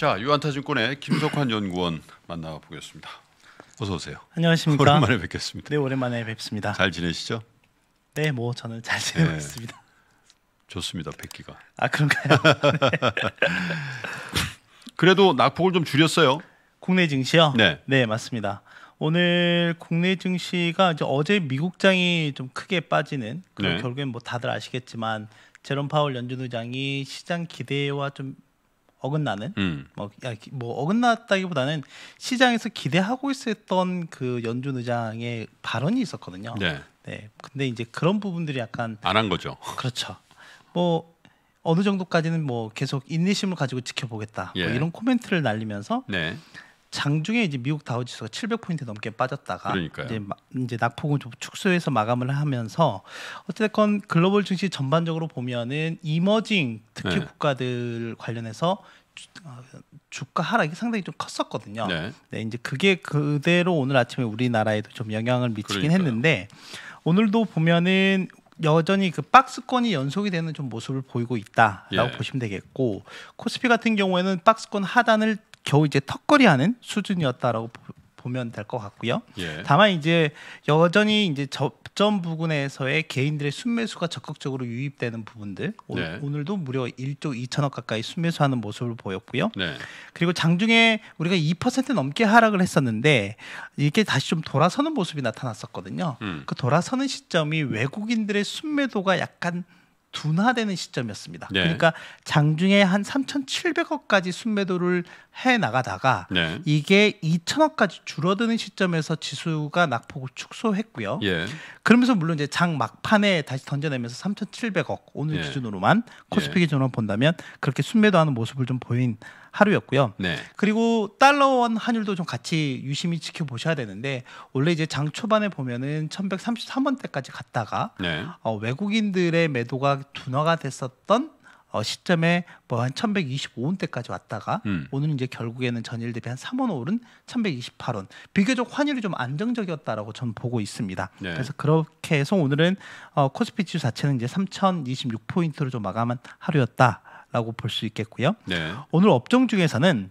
자 유한타증권의 김석환 연구원 만나보겠습니다. 어서 오세요. 안녕하십니까. 오랜만에 뵙겠습니다. 네 오랜만에 뵙습니다. 잘 지내시죠? 네뭐 저는 잘 지내고 네. 있습니다. 좋습니다. 뵙기가. 아 그런가요? 네. 그래도 낙폭을 좀 줄였어요. 국내 증시요? 네. 네 맞습니다. 오늘 국내 증시가 이제 어제 미국장이 좀 크게 빠지는 네. 결국엔 뭐 다들 아시겠지만 제롬 파월 연준 의장이 시장 기대와 좀 어긋나는 음. 뭐, 뭐 어긋났다기보다는 시장에서 기대하고 있었던 그 연준 의장의 발언이 있었거든요. 네. 네. 근데 이제 그런 부분들이 약간 안 한 거죠. 그렇죠. 뭐 어느 정도까지는 뭐 계속 인내심을 가지고 지켜보겠다. 뭐 예. 뭐 이런 코멘트를 날리면서 네. 장중에 이제 미국 다우 지수가 700포인트 넘게 빠졌다가 그러니까요. 이제 마, 이제 낙폭을 좀 축소해서 마감을 하면서 어쨌건 글로벌 증시 전반적으로 보면은 이머징 특히 네. 국가들 관련해서 주, 어, 가 하락이 상당히 좀 컸었거든요. 네. 네, 이제 그게 그대로 오늘 아침에 우리나라에도 좀 영향을 미치긴 그러니까요. 했는데 오늘도 보면은 여전히 그 박스권이 연속이 되는 좀 모습을 보이고 있다라고 예. 보시면 되겠고 코스피 같은 경우에는 박스권 하단을 겨우 이제 턱걸이하는 수준이었다라고 보면 될 것 같고요. 예. 다만 이제 여전히 이제 접점 부근에서의 개인들의 순매수가 적극적으로 유입되는 부분들 네. 오, 늘도 무려 1조 2천억 가까이 순매수하는 모습을 보였고요. 네. 그리고 장중에 우리가 2% 넘게 하락을 했었는데 이게 다시 좀 돌아서는 모습이 나타났었거든요. 음. 그 돌아서는 시점이 외국인들의 순매도가 약간 둔화되는 시점이었습니다. 네. 그러니까 장중에 한 3,700억까지 순매도를 해 나가다가 네. 이게 2,000억까지 줄어드는 시점에서 지수가 낙폭을 축소했고요. 예. 그러면서 물론 이제 장 막판에 다시 던져내면서 3,700억 오늘 예. 기준으로만 코스피 예. 기준으로 본다면 그렇게 순매도하는 모습을 좀 보인 하루였고요. 네. 그리고 달러원 환율도 좀 같이 유심히 지켜보셔야 되는데 원래 이제 장 초반에 보면은 1133원대까지 갔다가 네. 어, 외국인들의 매도가 둔화가 됐었던 어, 시점에 뭐 한 1125원대까지 왔다가 음. 오늘 이제 결국에는 전일 대비 한 3원 오른 1128원 비교적 환율이 좀 안정적이었다라고 저는 보고 있습니다. 네. 그래서 그렇게 해서 오늘은 어, 코스피 지수 자체는 이제 3026포인트로 좀 마감한 하루였다. 라고볼수 있겠고요. 네. 오늘 업종 중에서는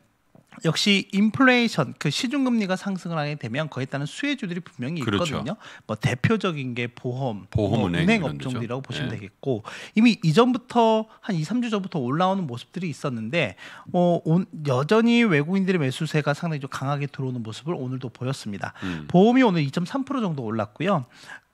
역시 인플레이션 그 시중 금리가 상승을 하게 되면 거기에 따른 수혜주들이 분명히 그렇죠. 있거든요. 그렇죠. 뭐 대표적인 게 보험, 보험은행 뭐 은행 업종들이라고 보시면 네. 되겠고 이미 이전부터 한 2, 3주 전부터 올라오는 모습들이 있었는데 어, 온, 여전히 외국인들의 매수세가 상당히 좀 강하게 들어오는 모습을 오늘도 보였습니다. 음. 보험이 오늘 2.3% 정도 올랐고요.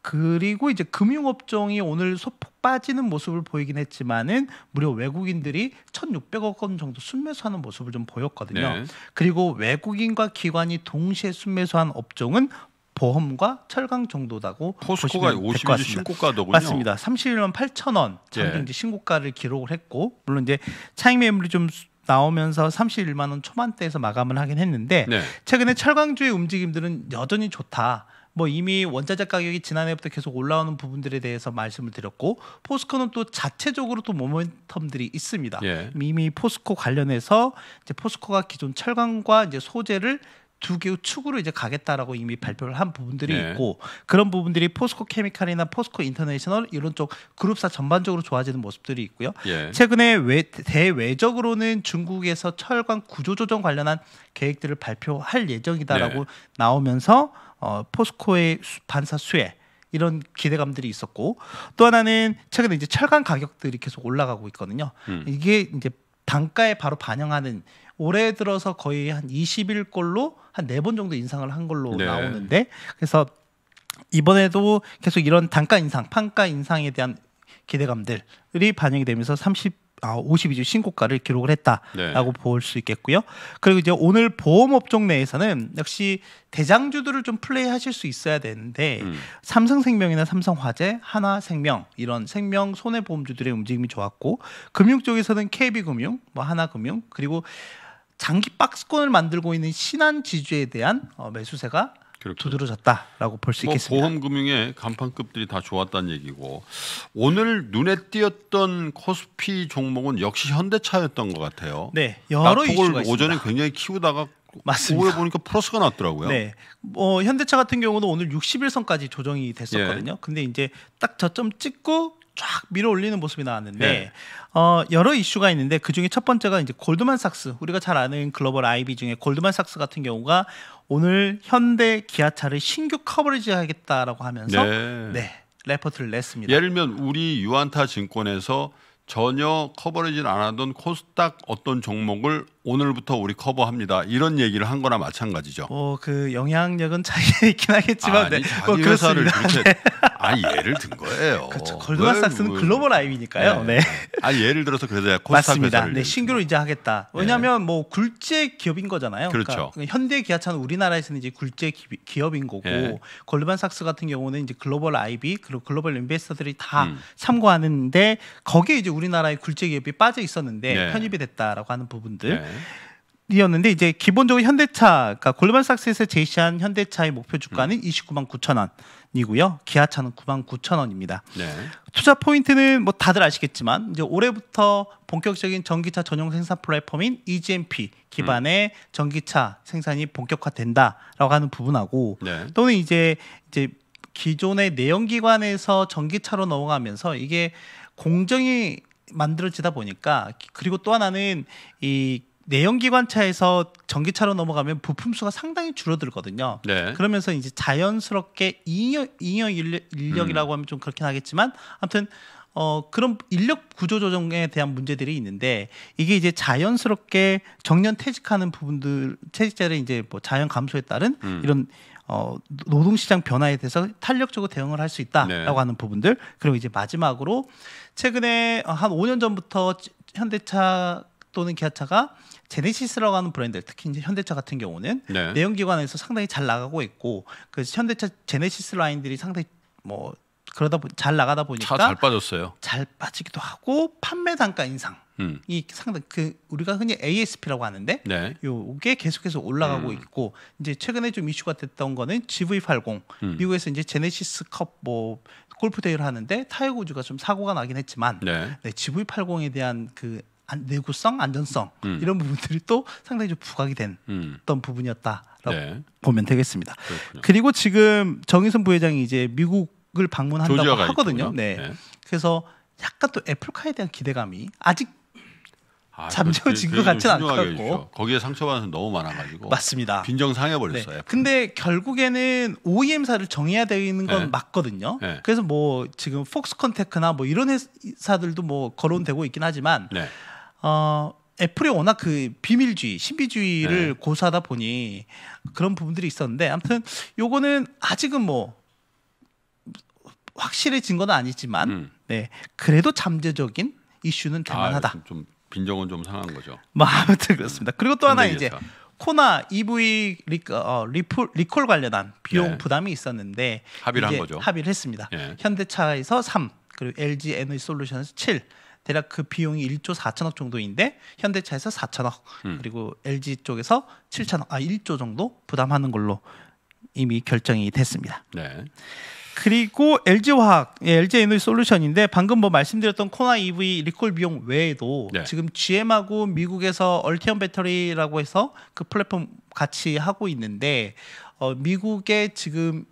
그리고 이제 금융업종이 오늘 소폭 빠지는 모습을 보이긴 했지만은 무려 외국인들이 1,600억 원 정도 순매수하는 모습을 좀 보였거든요. 네. 그리고 외국인과 기관이 동시에 순매수한 업종은 보험과 철강 정도라고 포스코가 50일 신고가더군요. 맞습니다. 31만 8천 원 장중지 예. 신고가를 기록을 했고 물론 이제 차익 매물이 좀 나오면서 31만 원 초반대에서 마감을 하긴 했는데 네. 최근에 철강주의 움직임들은 여전히 좋다. 뭐 이미 원자재 가격이 지난해부터 계속 올라오는 부분들에 대해서 말씀을 드렸고 포스코는 또 자체적으로 또 모멘텀들이 있습니다. 예. 이미 포스코 관련해서 이제 포스코가 기존 철강과 이제 소재를 두 개의 축으로 이제 가겠다라고 이미 발표를 한 부분들이 네. 있고 그런 부분들이 포스코 케미칼이나 포스코 인터내셔널 이런 쪽 그룹사 전반적으로 좋아지는 모습들이 있고요. 예. 최근에 외, 대외적으로는 중국에서 철강 구조조정 관련한 계획들을 발표할 예정이다라고 네. 나오면서 어, 포스코의 반사 수혜 이런 기대감들이 있었고 또 하나는 최근에 이제 철강 가격들이 계속 올라가고 있거든요. 음. 이게 이제 단가에 바로 반영하는 올해 들어서 거의 한 20일 걸로한 네 번 정도 인상을 한 걸로 네. 나오는데 그래서 이번에도 계속 이런 단가 인상, 판가 인상에 대한 기대감들이 반영이 되면서 30 아, 52주 신고가를 기록을 했다라고 네. 볼수 있겠고요. 그리고 이제 오늘 보험업종 내에서는 역시 대장주들을 좀 플레이하실 수 있어야 되는데 음. 삼성생명이나 삼성화재, 하나생명 이런 생명 손해보험주들의 움직임이 좋았고 금융 쪽에서는 KB금융, 뭐 하나금융 그리고 장기 박스권을 만들고 있는 신한지주에 대한 어, 매수세가 그렇군요. 두드러졌다라고 볼수 뭐 있겠습니다. 보험금융의 간판급들이 다 좋았다는 얘기고 오늘 눈에 띄었던 코스피 종목은 역시 현대차였던 것 같아요. 네, 여러 이슈가 있습니다. 오전에 굉장히 키우다가 맞 오후에 보니까 플러스가 났더라고요. 네. 어, 현대차 같은 경우도 오늘 61선까지 조정이 됐었거든요. 예. 근데 이제 딱 저점 찍고 쫙 밀어 올리는 모습이 나왔는데 네. 어, 여러 이슈가 있는데 그 중에 첫 번째가 이제 골드만삭스 우리가 잘 아는 글로벌 IB 중에 골드만삭스 같은 경우가 오늘 현대 기아차를 신규 커버리지 하겠다라고 하면서 네. 네. 레포트를 냈습니다. 예를 들면 우리 유안타 증권에서 전혀 커버리지 않았던 코스닥 어떤 종목을 오늘부터 우리 커버합니다. 이런 얘기를 한 거나 마찬가지죠. 어, 그 영향력은 차이가 있긴 하겠지만 아니, 네. 자기 뭐 회사를 그렇게 네. 아 예를 든 거예요. 그렇죠. 골드만삭스는 글로벌 아이니까요. 네. 네. 아 예를 들어서 그래서 코스닥 회사를 네, 신규로 이제 하겠다. 네. 왜냐하면 뭐 굴제 기업인 거잖아요. 그러니까 그렇죠. 그러니까 현대 기아차는 우리나라에서는 이제 굴제 기업인 거고 예. 골드만삭스 같은 경우는 이제 글로벌 아이비 그리고 글로벌 인베스터들이 다 음. 참고하는데 거기에 이제 우리나라의 굴제 기업이 빠져 있었는데 네. 편입이 됐다라고 하는 부분들. 네. 이었는데 이제 기본적으로 현대차, 그러니까 골반삭스에서 제시한 현대차의 목표 주가는 음. 29만 9천 원이고요. 기아차는 9만 9천 원입니다. 네. 투자 포인트는 뭐 다들 아시겠지만 이제 올해부터 본격적인 전기차 전용 생산 플랫폼인 EGMP 기반의 음. 전기차 생산이 본격화된다라고 하는 부분하고 네. 또는 이제 이제 기존의 내연기관에서 전기차로 넘어가면서 이게 공정이 만들어지다 보니까 그리고 또 하나는 이 내연기관차에서 전기차로 넘어가면 부품 수가 상당히 줄어들거든요. 네. 그러면서 이제 자연스럽게 잉여, 인력, 인력이라고 음. 하면 좀 그렇긴 하겠지만 아무튼 어, 그런 인력 구조 조정에 대한 문제들이 있는데 이게 이제 자연스럽게 정년 퇴직하는 부분들 퇴직자를 이제 뭐 자연 감소에 따른 음. 이런 어, 노동시장 변화에 대해서 탄력적으로 대응을 할 수 있다라고 네. 하는 부분들 그리고 이제 마지막으로 최근에 한 5년 전부터 현대차 또는 기아차가 제네시스라고 하는 브랜드, 특히 이제 현대차 같은 경우는 네. 내연기관에서 상당히 잘 나가고 있고 그래서 현대차 제네시스 라인들이 상당히 뭐 그러다 보, 잘 나가다 보니까 잘 빠졌어요. 잘 빠지기도 하고 판매 단가 인상. 음. 이 상당 그 우리가 흔히 ASP라고 하는데 네. 요게 계속해서 올라가고 음. 있고 이제 최근에 좀 이슈가 됐던 거는 GV80 음. 미국에서 이제 제네시스 컵 뭐 골프 대회를 하는데 타이거 우즈가 좀 사고가 나긴 했지만 네. 네, GV80에 대한 그 안, 내구성, 안전성 음. 이런 부분들이 또 상당히 좀 부각이 된 음. 어떤 부분이었다라고 네. 보면 되겠습니다. 그렇군요. 그리고 지금 정의선 부회장이 이제 미국을 방문한다고 하거든요. 네. 네. 그래서 약간 또 애플카에 대한 기대감이 아직 아, 잠재워진 것 같지는 않고 거기에 상처받은 너무 많아가지고 맞습니다. 빈정상해 버렸어요. 네. 근데 결국에는 OEM사를 정해야 되는 건 네. 맞거든요. 네. 그래서 뭐 지금 폭스컨테크나 뭐 이런 회사들도 뭐 거론되고 있긴 하지만. 네. 어, 애플이 워낙 그 비밀주의, 신비주의를 네. 고수하다 보니 그런 부분들이 있었는데 아무튼 요거는 아직은 뭐 확실해진 건 아니지만 음. 네 그래도 잠재적인 이슈는 될만하다. 아, 좀 빈정은 좀 상한 거죠. 뭐 아무튼 그렇습니다. 그리고 또 하나 이제 코나 EV 리, 어, 리콜, 리콜 관련한 비용 네. 부담이 있었는데 합의를 한 거죠. 합의를 했습니다. 네. 현대차에서 3 그리고 LG 에너지 솔루션에서 7 대략 그 비용이 1조 4천억 정도인데 현대차에서 4천억 음. 그리고 LG 쪽에서 7천억 아 1조 정도 부담하는 걸로 이미 결정이 됐습니다. 네. 그리고 LG화학, 예, LG에너지 솔루션인데 방금 뭐 말씀드렸던 코나 EV 리콜 비용 외에도 네. 지금 GM하고 미국에서 얼티엄 배터리라고 해서 그 플랫폼 같이 하고 있는데 어, 미국의 지금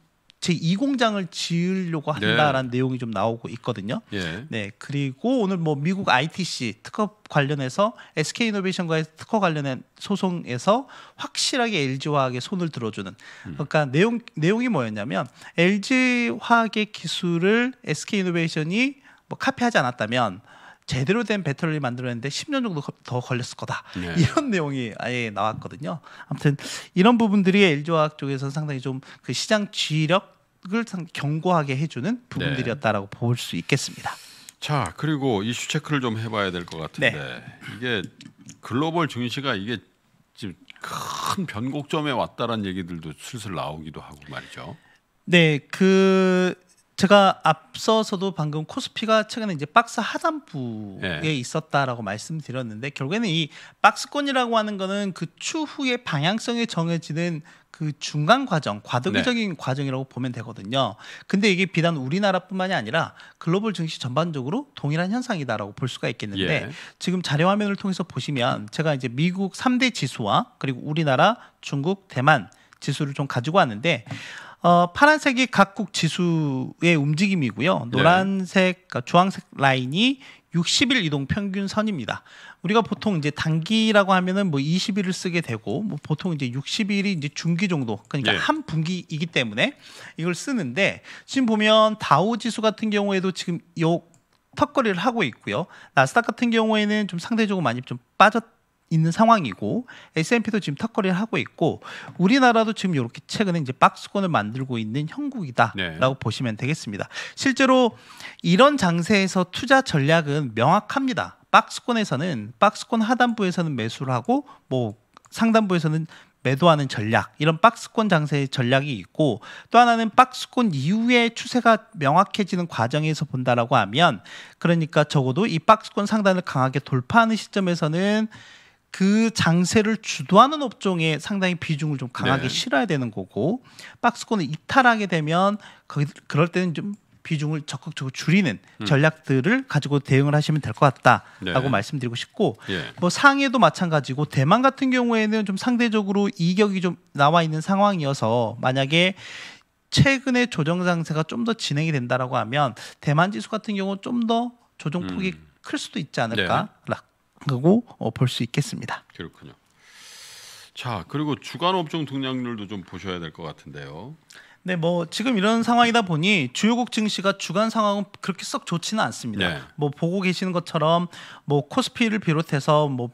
제2공장을 지으려고 네. 한다라는 네. 내용이 좀 나오고 있거든요. 예. 네. 그리고 오늘 뭐 미국 ITC 특허 관련해서 SK 이노베이션과의 특허 관련한 소송에서 확실하게 LG 화학에 손을 들어주는 음. 그러니까 음. 내용 내용이 뭐였냐면 LG 화학의 기술을 SK 이노베이션이 뭐 카피하지 않았다면 제대로 된 배터리를 만들어냈는데 10년 정도 더 걸렸을 거다. 네. 이런 내용이 아예 나왔거든요. 아무튼 이런 부분들이 LG화학 쪽에서 상당히 좀 그 시장 지력을 경고하게 해주는 네. 부분들이었다라고 네. 볼수 있겠습니다. 자 그리고 이슈 체크를 좀 해봐야 될 것 같은데 네. 이게 글로벌 증시가 이게 지금 큰 변곡점에 왔다라는 얘기들도 슬슬 나오기도 하고 말이죠. 네, 그 제가 앞서서도 방금 코스피가 최근에 이제 박스 하단부에 네. 있었다라고 말씀드렸는데 결국에는 이 박스권이라고 하는 거는 그 추후에 방향성이 정해지는 그 중간 과정, 과도기적인 네. 과정이라고 보면 되거든요. 근데 이게 비단 우리나라뿐만이 아니라 글로벌 증시 전반적으로 동일한 현상이다라고 볼 수가 있겠는데 예. 지금 자료 화면을 통해서 보시면 제가 이제 미국 삼대 지수와 그리고 우리나라, 중국, 대만 지수를 좀 가지고 왔는데 어, 파란색이 각국 지수의 움직임이고요. 네. 노란색, 네. 주황색 라인이 60일 이동 평균 선입니다. 우리가 보통 이제 단기라고 하면은 뭐 20일을 쓰게 되고 뭐 보통 이제 60일이 이제 중기 정도 그러니까 네. 한 분기이기 때문에 이걸 쓰는데 지금 보면 다우 지수 같은 경우에도 지금 요 턱걸이를 하고 있고요. 나스닥 같은 경우에는 좀 상대적으로 많이 좀 빠졌 있는 상황이고 S&P도 지금 턱걸이를 하고 있고 우리나라도 지금 이렇게 최근에 이제 박스권을 만들고 있는 형국이다라고 네. 보시면 되겠습니다. 실제로 이런 장세에서 투자 전략은 명확합니다. 박스권에서는 박스권 하단부에서는 매수를 하고 뭐 상단부에서는 매도하는 전략 이런 박스권 장세의 전략이 있고 또 하나는 박스권 이후의 추세가 명확해지는 과정에서 본다라고 하면 그러니까 적어도 이 박스권 상단을 강하게 돌파하는 시점에서는 그 장세를 주도하는 업종에 상당히 비중을 좀 강하게 네. 실어야 되는 거고 박스권을 이탈하게 되면 그, 그럴 때는 좀 비중을 적극적으로 줄이는 음. 전략들을 가지고 대응을 하시면 될 것 같다라고 네. 말씀드리고 싶고 예. 뭐 상해도 마찬가지고 대만 같은 경우에는 좀 상대적으로 이격이 좀 나와 있는 상황이어서 만약에 최근에 조정 장세가 좀 더 진행이 된다라고 하면 대만 지수 같은 경우 는좀 더 조정 폭이 음. 클 수도 있지 않을까라고 네. 라고 어, 볼수 있겠습니다. 그렇군요. 자 그리고 주간 업종 등락률도 좀 보셔야 될 것 같은데요. 네, 뭐 지금 이런 상황이다 보니 주요국 증시가 주간 상황은 그렇게 썩 좋지는 않습니다. 네. 뭐 보고 계시는 것처럼 뭐 코스피를 비롯해서 뭐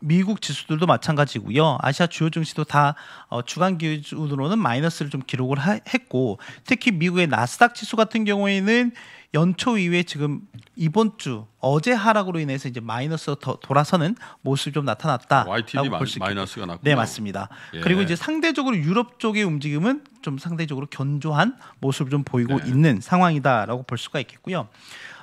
미국 지수들도 마찬가지고요. 아시아 주요 증시도 다 어, 주간 기준으로는 마이너스를 좀 기록을 하, 했고 특히 미국의 나스닥 지수 같은 경우에는 연초 이후에 지금 이번 주 어제 하락으로 인해서 이제 마이너스로 더 돌아서는 모습이 좀 나타났다. YTD 어, 마이너스가 났고. 네, 맞습니다. 예. 그리고 이제 상대적으로 유럽 쪽의 움직임은 좀 상대적으로 견조한 모습을 좀 보이고 네. 있는 상황이다라고 볼 수가 있겠고요.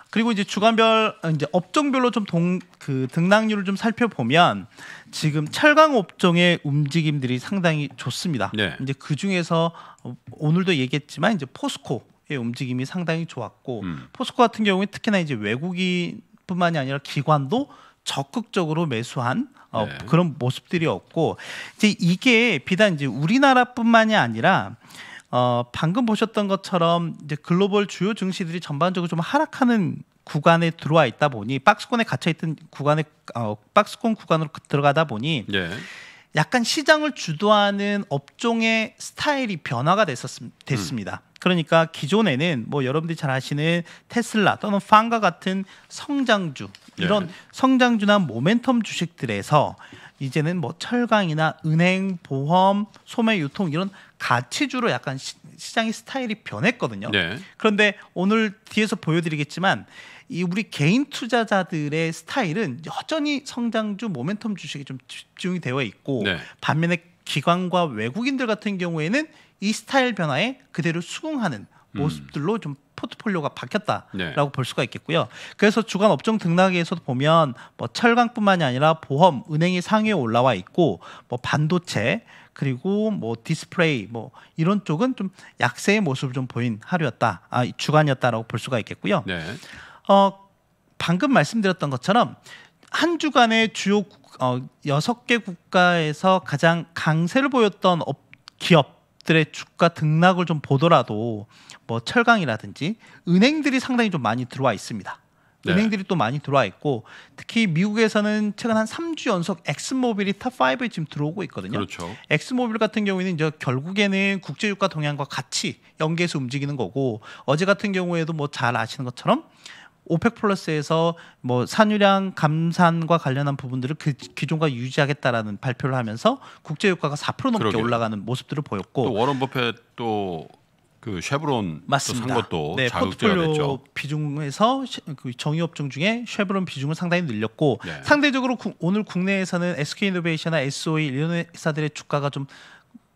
그리고 이제 주간별 이제 업종별로 좀 동 그 등락률을 좀 살펴보면 지금 철강 업종의 움직임들이 상당히 좋습니다. 네. 이제 그 중에서 어, 오늘도 얘기했지만 이제 포스코 예, 움직임이 상당히 좋았고 음. 포스코 같은 경우에 특히나 이제 외국인뿐만이 아니라 기관도 적극적으로 매수한 어, 네. 그런 모습들이었고 이제 이게 비단 이제 우리나라뿐만이 아니라 어, 방금 보셨던 것처럼 이제 글로벌 주요 증시들이 전반적으로 좀 하락하는 구간에 들어와 있다 보니 박스권에 갇혀 있던 구간에 어, 박스권 구간으로 그 들어가다 보니 네. 약간 시장을 주도하는 업종의 스타일이 변화가 됐었, 됐습니다. 음. 그러니까 기존에는 뭐 여러분들이 잘 아시는 테슬라 또는 판과 같은 성장주 이런 예. 성장주나 모멘텀 주식들에서 이제는 뭐 철강이나 은행, 보험, 소매 유통 이런 가치주로 약간 시, 장의 스타일이 변했거든요. 네. 그런데 오늘 뒤에서 보여드리겠지만 이 우리 개인 투자자들의 스타일은 여전히 성장주 모멘텀 주식에 좀 집중이 되어 있고 네. 반면에 기관과 외국인들 같은 경우에는 이 스타일 변화에 그대로 수긍하는 음. 모습들로 음. 좀 포트폴리오가 네. 바뀌었다라고 네. 볼 수가 있겠고요. 그래서 주간 업종 등락에서도 보면 뭐 철강뿐만이 아니라 보험, 은행이 상위에 올라와 있고 뭐 반도체 그리고 뭐 디스플레이 뭐 이런 쪽은 좀 약세의 모습을 좀 보인 하루였다. 아, 주간이었다라고 볼 수가 있겠고요. 네. 어 방금 말씀드렸던 것처럼 한 주간의 주요 어, 6개 국가에서 가장 강세를 보였던 기업 기업들의 주가 등락을 좀 보더라도 뭐 철강이라든지 은행들이 상당히 좀 많이 들어와 있습니다. 네. 은행들이 또 많이 들어와 있고 특히 미국에서는 최근 한 3주 연속 엑스모빌이 탑 5에 지금 들어오고 있거든요. 그렇죠. 엑스모빌 같은 경우에는 이제 결국에는 국제유가 동향과 같이 연계해서 움직이는 거고 어제 같은 경우에도 뭐 잘 아시는 것처럼 오펙 플러스에서 뭐 산유량 감산과 관련한 부분들을 그 기존과 유지하겠다라는 발표를 하면서 국제 유가가 4% 넘게 그러게요. 올라가는 모습들을 보였고 또 워런 버핏도 그 쉐브론 맞습니다. 산 것도 네, 포트폴리오 비중에서 그 정유업종 중에 쉐브론 비중을 상당히 늘렸고 네. 상대적으로 구, 오늘 국내에서는 SK이노베이션이나 SOE 이런 회사들의 주가가 좀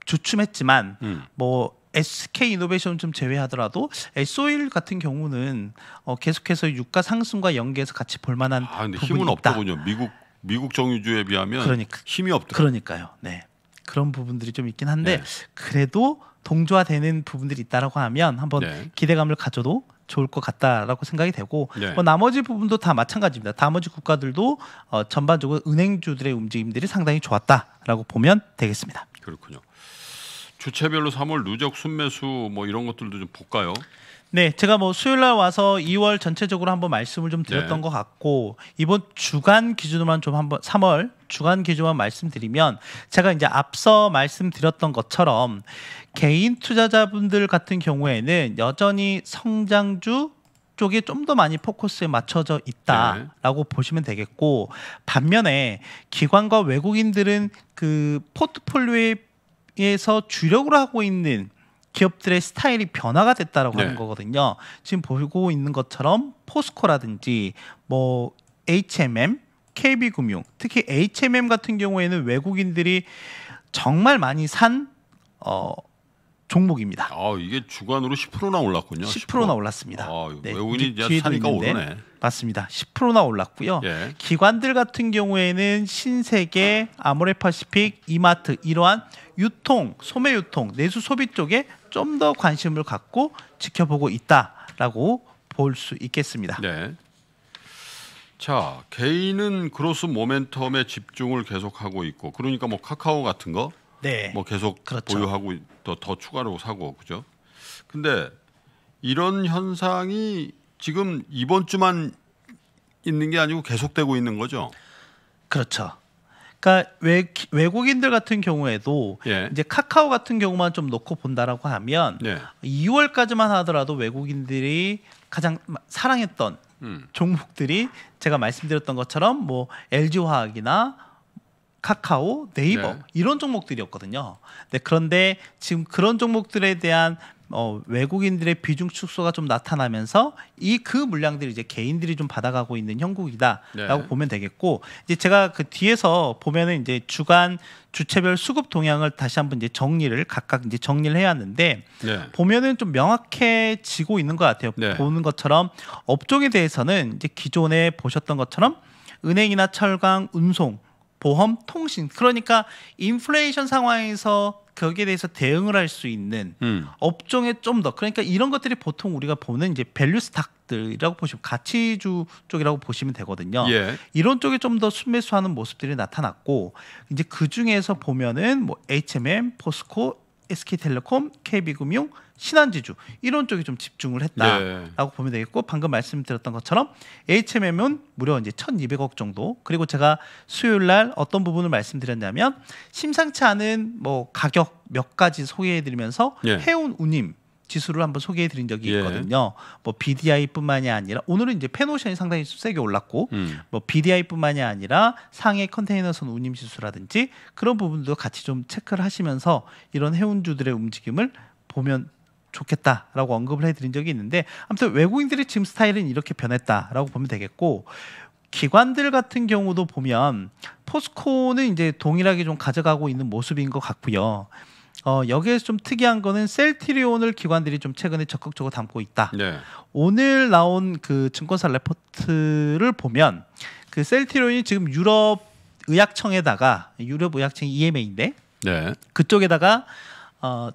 주춤했지만 음. 뭐 SK 이노베이션 좀 제외하더라도 SO일 같은 경우는 어, 계속해서 유가 상승과 연계해서 같이 볼 만한 아, 근데 부분이 힘은 있다. 없더군요. 미국 미국 정유주에 비하면 그러니까, 힘이 없다. 그러니까요. 네. 그런 부분들이 좀 있긴 한데 네. 그래도 동조화되는 부분들이 있다라고 하면 한번 네. 기대감을 가져도 좋을 것 같다라고 생각이 되고 네. 뭐 나머지 부분도 다 마찬가지입니다. 나머지 국가들도 어, 전반적으로 은행주들의 움직임들이 상당히 좋았다라고 보면 되겠습니다. 그렇군요. 주체별로 3월 누적 순매수 뭐 이런 것들도 좀 볼까요? 네, 제가 뭐 수요일 날 와서 2월 전체적으로 한번 말씀을 좀 드렸던 네. 것 같고 이번 주간 기준으로만 좀 한번 3월 주간 기준만 말씀드리면 제가 이제 앞서 말씀드렸던 것처럼 개인 투자자분들 같은 경우에는 여전히 성장주 쪽에 좀 더 많이 포커스에 맞춰져 있다라고 네. 보시면 되겠고 반면에 기관과 외국인들은 그 포트폴리오의 에서 주력으로 하고 있는 기업들의 스타일이 변화가 됐다라고 네. 하는 거거든요. 지금 보고 있는 것처럼 포스코라든지 뭐 HMM, KB금융, 특히 HMM 같은 경우에는 외국인들이 정말 많이 산 어, 종목입니다. 아 이게 주간으로 10%나 올랐군요. 10%나 10%. 올랐습니다. 아, 네, 외국인이 사니까 오르네. 네, 맞습니다. 10%나 올랐고요. 예. 기관들 같은 경우에는 신세계, 아모레파시픽, 이마트 이러한 유통, 소매 유통, 내수 소비 쪽에 좀 더 관심을 갖고 지켜보고 있다라고 볼 수 있겠습니다. 네. 자 개인은 그로스 모멘텀에 집중을 계속하고 있고 그러니까 뭐 카카오 같은 거 네. 뭐 계속 그렇죠. 보유하고 더, 더 추가로 사고 그죠? 근데 이런 현상이 지금 이번 주만 있는 게 아니고 계속되고 있는 거죠. 그렇죠. 그러니까 외, 외국인들 같은 경우에도 예. 이제 카카오 같은 경우만 좀 놓고 본다라고 하면 예. 2월까지만 하더라도 외국인들이 가장 사랑했던 음. 종목들이 제가 말씀드렸던 것처럼 뭐 LG 화학이나 카카오, 네이버 네. 이런 종목들이었거든요. 네, 그런데 지금 그런 종목들에 대한 어, 외국인들의 비중 축소가 좀 나타나면서 이 그 물량들이 이제 개인들이 좀 받아가고 있는 형국이다라고 네. 보면 되겠고 이제 제가 그 뒤에서 보면은 이제 주간 주체별 수급 동향을 다시 한번 이제 정리를 각각 이제 정리를 해왔는데 네. 보면은 좀 명확해지고 있는 것 같아요. 네. 보는 것처럼 업종에 대해서는 이제 기존에 보셨던 것처럼 은행이나 철강, 운송 보험, 통신. 그러니까 인플레이션 상황에서 거기에 대해서 대응을 할 수 있는 음. 업종에 좀 더 그러니까 이런 것들이 보통 우리가 보는 이제 밸류 스탁들이라고 보시면 가치주 쪽이라고 보시면 되거든요. 예. 이런 쪽에 좀 더 순매수하는 모습들이 나타났고 이제 그 중에서 보면은 뭐 HMM, 포스코, SK텔레콤, KB금융, 신한지주 이런 쪽에 좀 집중을 했다라고 네. 보면 되겠고 방금 말씀드렸던 것처럼 HMM은 무려 이제 1,200억 정도 그리고 제가 수요일 날 어떤 부분을 말씀드렸냐면 심상치 않은 뭐 가격 몇 가지 소개해드리면서 네. 해운 운임 지수를 한번 소개해 드린 적이 예. 있거든요. 예. 뭐 BDI뿐만이 아니라 오늘은 이제 페노션이 상당히 세게 올랐고 음. 뭐 BDI뿐만이 아니라 상해 컨테이너선 운임 지수라든지 그런 부분도 같이 좀 체크를 하시면서 이런 해운주들의 움직임을 보면 좋겠다라고 언급을 해 드린 적이 있는데 아무튼 외국인들의 지금 스타일은 이렇게 변했다라고 보면 되겠고 기관들 같은 경우도 보면 포스코는 이제 동일하게 좀 가져가고 있는 모습인 것 같고요. 어, 여기에서 좀 특이한 거는 셀트리온을 기관들이 좀 최근에 적극적으로 담고 있다. 네. 오늘 나온 그 증권사 레포트를 보면 그 셀트리온이 지금 유럽 의약청에다가 유럽 의약청 EMA인데 네. 그쪽에다가 어,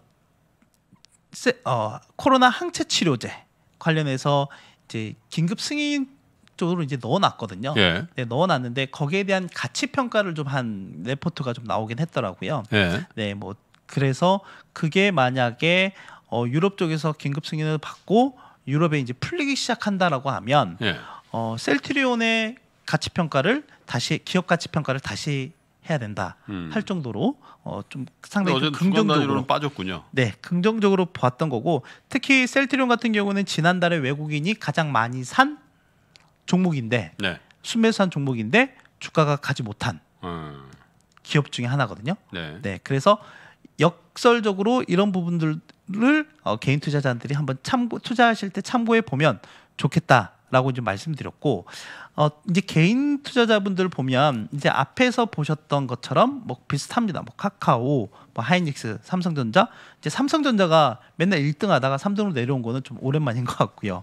세, 어, 코로나 항체 치료제 관련해서 이제 긴급 승인 쪽으로 이제 넣어놨거든요. 예. 네, 넣어놨는데 거기에 대한 가치 평가를 좀 한 레포트가 좀 나오긴 했더라고요. 예. 네, 뭐 그래서 그게 만약에 어, 유럽 쪽에서 긴급 승인을 받고 유럽에 이제 풀리기 시작한다라고 하면 예. 어, 셀트리온의 가치 평가를 다시 기업 가치 평가를 다시 해야 된다 음. 할 정도로 어, 좀 상당히 좀 긍정적으로 빠졌군요. 네, 긍정적으로 봤던 거고 특히 셀트리온 같은 경우는 지난달에 외국인이 가장 많이 산 종목인데 네. 순매수한 종목인데 주가가 가지 못한 음. 기업 중에 하나거든요. 네, 네 그래서 역설적으로 이런 부분들을 어, 개인 투자자들이 한번 참고 투자하실 때 참고해 보면 좋겠다. 라고 이제 말씀드렸고 어 이제 개인 투자자분들 보면 이제 앞에서 보셨던 것처럼 뭐 비슷합니다. 뭐 카카오, 뭐 하이닉스, 삼성전자. 이제 삼성전자가 맨날 1등 하다가 3등으로 내려온 거는 좀 오랜만인 것 같고요.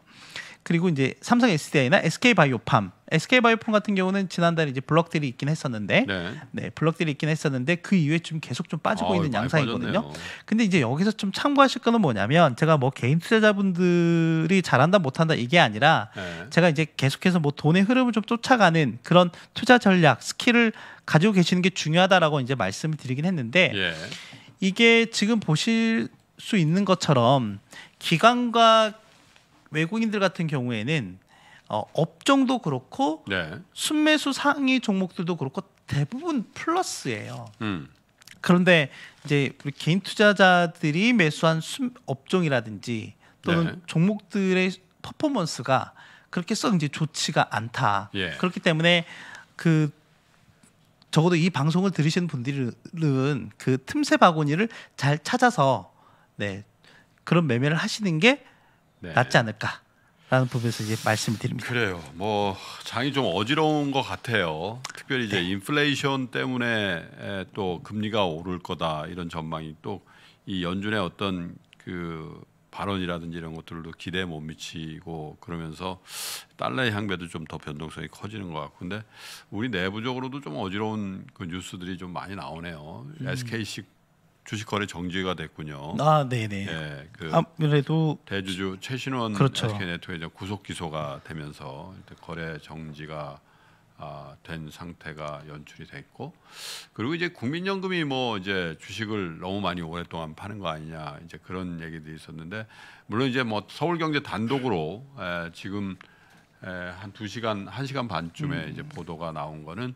그리고 이제 삼성 SDI나 SK 바이오팜, SK 바이오팜 같은 경우는 지난달에 이제 블럭들이 있긴 했었는데, 네, 네 블럭들이 있긴 했었는데 그 이후에 좀 계속 좀 빠지고 아, 있는 양상이거든요. 근데 이제 여기서 좀 참고하실 거는 뭐냐면 제가 뭐 개인 투자자분들이 잘한다 못한다 이게 아니라 네. 제가 이제 계속해서 뭐 돈의 흐름을 좀 쫓아가는 그런 투자 전략 스킬을 가지고 계시는 게 중요하다라고 이제 말씀을 드리긴 했는데 예. 이게 지금 보실 수 있는 것처럼 기관과 외국인들 같은 경우에는 어, 업종도 그렇고 네. 순매수 상위 종목들도 그렇고 대부분 플러스예요. 음. 그런데 이제 우리 개인 투자자들이 매수한 순, 업종이라든지 또는 네. 종목들의 퍼포먼스가 그렇게 썩 이제 좋지가 않다. 예. 그렇기 때문에 그 적어도 이 방송을 들으시는 분들은 그 틈새 바구니를 잘 찾아서 네 그런 매매를 하시는 게 네. 낫지 않을까. 라는 부분에서 이제 말씀을 드립니다. 그래요. 뭐 장이 좀 어지러운 것 같아요. 특별히 이제 네. 인플레이션 때문에 또 금리가 오를 거다 이런 전망이 또 이 연준의 어떤 그 발언이라든지 이런 것들도 기대에 못 미치고 그러면서 달러의 향배도 좀 더 변동성이 커지는 것 같고 근데 우리 내부적으로도 좀 어지러운 그 뉴스들이 좀 많이 나오네요. 음. SK식 주식 거래 정지가 됐군요. 아, 네네. 예, 그 아무래도 대주주 최신원 그렇죠. SK 네트워 구속 기소가 되면서 거래 정지가 아, 된 상태가 연출이 됐고 그리고 이제 국민연금이 뭐 이제 주식을 너무 많이 오랫동안 파는 거 아니냐 이제 그런 얘기도 있었는데 물론 이제 뭐 서울경제 단독으로 에, 예, 지금 에, 예, 한두 시간 한 시간 반쯤에 음. 이제 보도가 나온 거는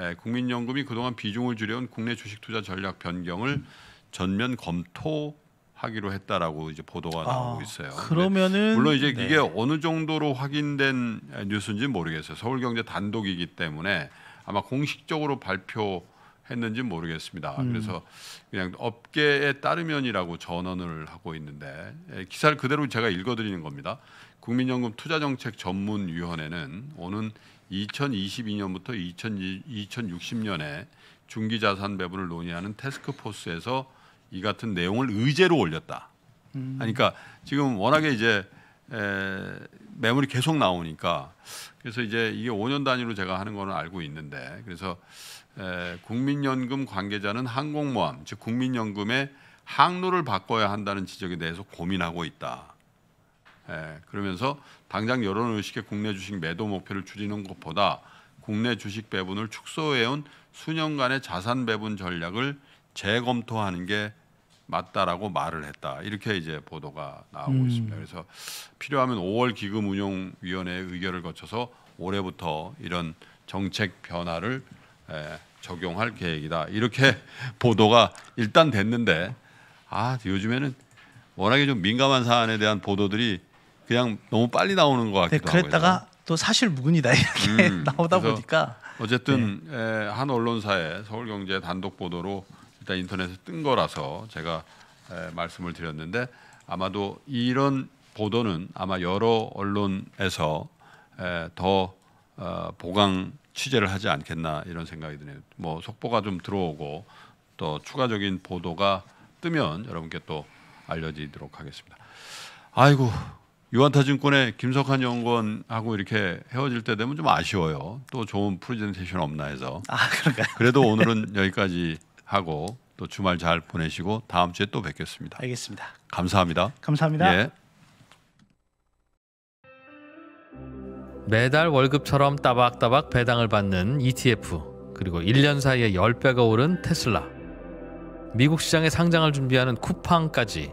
예, 국민연금이 그동안 비중을 줄여온 국내 주식 투자 전략 변경을 전면 검토하기로 했다라고 이제 보도가 아, 나오고 있어요. 그러면은 물론 이제 네. 이게 어느 정도로 확인된 뉴스인지 모르겠어요. 서울경제 단독이기 때문에 아마 공식적으로 발표. 했는지 모르겠습니다. 음. 그래서 그냥 업계에 따르면이라고 전언을 하고 있는데 예, 기사를 그대로 제가 읽어드리는 겁니다. 국민연금 투자정책 전문위원회는 오는 2022년부터 2 0 6 0년에 중기 자산 배분을 논의하는 테스크포스에서 이 같은 내용을 의제로 올렸다. 음. 그러니까 지금 워낙에 이제 에, 매물이 계속 나오니까 그래서 이제 이게 5년 단위로 제가 하는 거는 알고 있는데 그래서 에, 국민연금 관계자는 항공모함 즉 국민연금의 항로를 바꿔야 한다는 지적에 대해서 고민하고 있다. 예, 그러면서 당장 여론의식의 국내 주식 매도 목표를 줄이는 것보다 국내 주식 배분을 축소해온 수년간의 자산 배분 전략을 재검토하는 게 맞다라고 말을 했다. 이렇게 이제 보도가 나오고 음. 있습니다. 그래서 필요하면 5월 기금 운용 위원회의 의결을 거쳐서 올해부터 이런 정책 변화를 에, 예, 적용할 계획이다. 이렇게 보도가 일단 됐는데 아, 요즘에는 워낙에 좀 민감한 사안에 대한 보도들이 그냥 너무 빨리 나오는 것 같기도 네, 그랬다가 하고요. 또 사실 무근이다 이렇게 음, 나오다 보니까 어쨌든 네. 에, 한 언론사의 서울경제 단독 보도로 일단 인터넷에 뜬 거라서 제가 에, 말씀을 드렸는데 아마도 이런 보도는 아마 여러 언론에서 에, 더 어, 보강 취재를 하지 않겠나 이런 생각이 드네요. 뭐 속보가 좀 들어오고 또 추가적인 보도가 뜨면 여러분께 또알려드도록 하겠습니다. 아이고 유한타증권의 김석환 연구원하고 이렇게 헤어질 때 되면 좀 아쉬워요. 또 좋은 프레젠테이션 없나 해서. 아그런가 그래도 오늘은 여기까지 하고 또 주말 잘 보내시고 다음 주에 또 뵙겠습니다. 알겠습니다. 감사합니다. 감사합니다. 예. 매달 월급처럼 따박따박 배당을 받는 ETF 그리고 1년 사이에 10배가 오른 테슬라 미국 시장에 상장을 준비하는 쿠팡까지